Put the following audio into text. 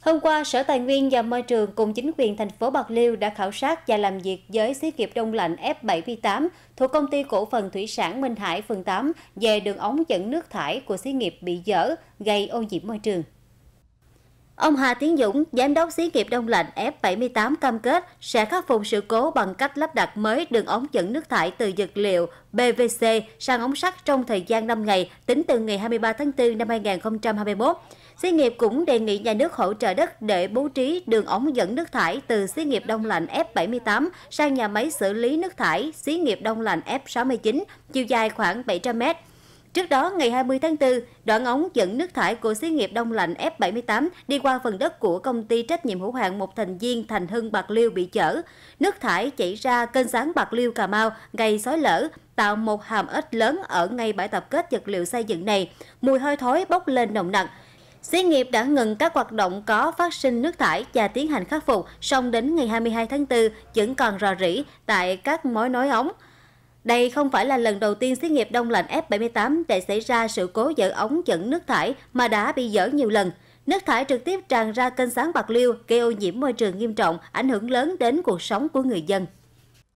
Hôm qua, Sở Tài nguyên và Môi trường cùng chính quyền thành phố Bạc Liêu đã khảo sát và làm việc với xí nghiệp đông lạnh F78 thuộc công ty cổ phần thủy sản Minh Hải phường 8 về đường ống dẫn nước thải của xí nghiệp bị dở gây ô nhiễm môi trường. Ông Hà Tiến Dũng, giám đốc xí nghiệp Đông Lạnh F78 cam kết sẽ khắc phục sự cố bằng cách lắp đặt mới đường ống dẫn nước thải từ dược liệu PVC sang ống sắt trong thời gian 5 ngày tính từ ngày 23 tháng 4 năm 2021. Xí nghiệp cũng đề nghị nhà nước hỗ trợ đất để bố trí đường ống dẫn nước thải từ xí nghiệp Đông Lạnh F78 sang nhà máy xử lý nước thải xí nghiệp Đông Lạnh F69 chiều dài khoảng 700 mét Trước đó, ngày 20 tháng 4, đoạn ống dẫn nước thải của xí nghiệp đông lạnh F78 đi qua phần đất của công ty trách nhiệm hữu hạn một thành viên Thành Hưng Bạc Liêu bị chở. Nước thải chảy ra kênh sáng Bạc Liêu Cà Mau gây xói lở, tạo một hàm ếch lớn ở ngay bãi tập kết vật liệu xây dựng này. Mùi hôi thối bốc lên nồng nặc. Xí nghiệp đã ngừng các hoạt động có phát sinh nước thải và tiến hành khắc phục, song đến ngày 22 tháng 4 vẫn còn rò rỉ tại các mối nối ống. Đây không phải là lần đầu tiên xí nghiệp đông lạnh F78 để xảy ra sự cố dở ống dẫn nước thải mà đã bị dở nhiều lần. Nước thải trực tiếp tràn ra kênh sáng Bạc Liêu gây ô nhiễm môi trường nghiêm trọng, ảnh hưởng lớn đến cuộc sống của người dân.